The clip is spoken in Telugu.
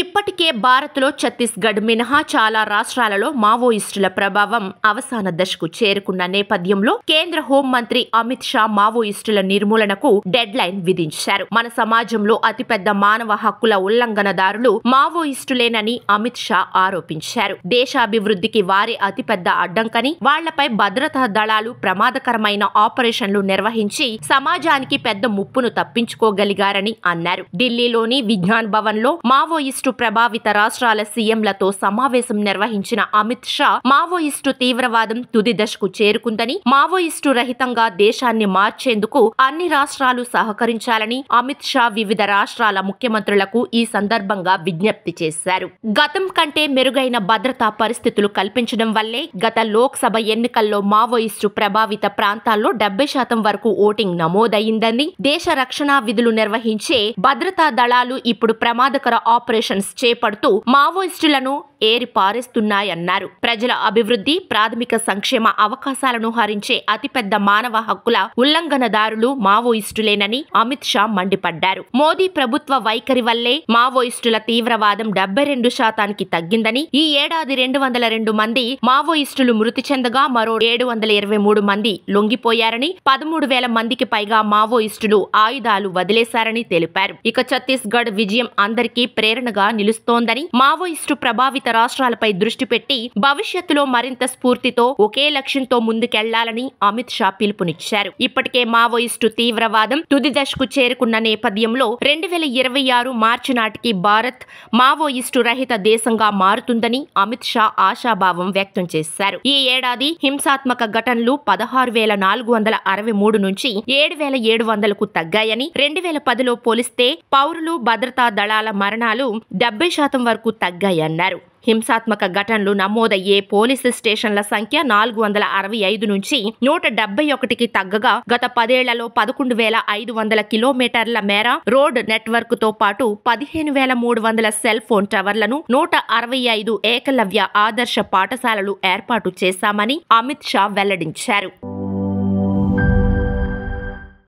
ఇప్పటికే భారత్లో ఛత్తీస్గఢ్ మినహా చాలా రాష్ట్రాలలో మావోయిస్టుల ప్రభావం అవసాన దశకు చేరుకున్న నేపథ్యంలో కేంద్ర హోంమంత్రి అమిత్ షా మావోయిస్టుల నిర్మూలనకు డెడ్ లైన్ విధించారు మన సమాజంలో అతిపెద్ద మానవ హక్కుల ఉల్లంఘనదారులు మావోయిస్టులేనని అమిత్ షా ఆరోపించారు దేశాభివృద్ధికి వారే అతిపెద్ద అడ్డంకని వాళ్లపై భద్రతా దళాలు ప్రమాదకరమైన ఆపరేషన్లు నిర్వహించి సమాజానికి పెద్ద ముప్పును తప్పించుకోగలిగారని అన్నారు ఢిల్లీలోని విజ్ఞాన్ భవన్ లో మావోయిస్టు మావోయిస్టు ప్రభావిత రాష్ట్రాల సీఎంలతో సమావేశం నిర్వహించిన అమిత్ షా మావోయిస్టు తీవ్రవాదం తుది దశకు చేరుకుందని మావోయిస్టు రహితంగా దేశాన్ని మార్చేందుకు అన్ని రాష్ట్రాలు సహకరించాలని అమిత్ షా వివిధ రాష్ట్రాల ముఖ్యమంత్రులకు ఈ సందర్భంగా విజ్ఞప్తి చేశారు గతం కంటే మెరుగైన భద్రతా పరిస్థితులు కల్పించడం వల్లే గత లోక్సభ ఎన్నికల్లో మావోయిస్టు ప్రభావిత ప్రాంతాల్లో డెబ్బై శాతం వరకు ఓటింగ్ నమోదయ్యిందని దేశ రక్షణ విధులు నిర్వహించే భద్రతా దళాలు ఇప్పుడు ప్రమాదకర ఆపరేషన్ ఆపరేషన్స్ చేపడుతూ మావోయిస్టులను ఏరి పారేస్తున్నాయన్నారు ప్రజల అభివృద్ధి ప్రాథమిక సంక్షేమ అవకాశాలను హరించే అతిపెద్ద మానవ హక్కుల ఉల్లంఘనదారులు మావోయిస్టులేనని అమిత్ షా మండిపడ్డారు మోదీ ప్రభుత్వ వైఖరి వల్లే మావోయిస్టుల తీవ్రవాదం డెబ్బై రెండు శాతానికి తగ్గిందని ఈ ఏడాది రెండు వందల రెండు మంది మావోయిస్టులు మృతి చెందగా మరో ఏడు వందల ఇరవై మూడు మంది లొంగిపోయారని పదమూడు వేల మందికి పైగా మావోయిస్టులు ఆయుధాలు వదిలేశారని తెలిపారు ఇక ఛత్తీస్గఢ్ విజయం అందరికీ ప్రేరణగా నిలుస్తోందని మావోయిస్టు ప్రభావిత రాష్ట్రాలపై దృష్టి పెట్టి భవిష్యత్తులో మరింత స్ఫూర్తితో ఒకే లక్ష్యంతో ముందుకెళ్లాలని అమిత్ షా పిలుపునిచ్చారు ఇప్పటికే మావోయిస్టు తీవ్రవాదం తుది దశకు చేరుకున్న నేపథ్యంలో రెండు వేల ఇరవై ఆరు మార్చి నాటికి భారత్ మావోయిస్టు రహిత దేశంగా మారుతుందని అమిత్ షా ఆశాభావం వ్యక్తం చేశారు ఈ ఏడాది హింసాత్మక ఘటనలు పదహారు వేల నాలుగు వందల అరవై మూడు నుంచి ఏడు వేల ఏడు వందలకు తగ్గాయని రెండు వేల పదిలో పోలిస్తే పౌరులు భద్రతా దళాల మరణాలు డెబ్బై శాతం వరకు తగ్గాయన్నారు హింసాత్మక ఘటనలు నమోదయ్యే పోలీసు స్టేషన్ల సంఖ్య నాలుగు వందల అరవై ఐదు నుంచి నూట డెబ్బై ఒకటికి తగ్గగా గత పదేళ్లలో పదకొండు వేల ఐదు వందల కిలోమీటర్ల మేర రోడ్ నెట్వర్క్ తో పాటు పదిహేను వేల మూడు వందల సెల్ ఫోన్ టవర్లను నూట అరవై ఐదు ఏకలవ్య ఆదర్శ పాఠశాలలు ఏర్పాటు చేశామని అమిత్ షా వెల్లడించారు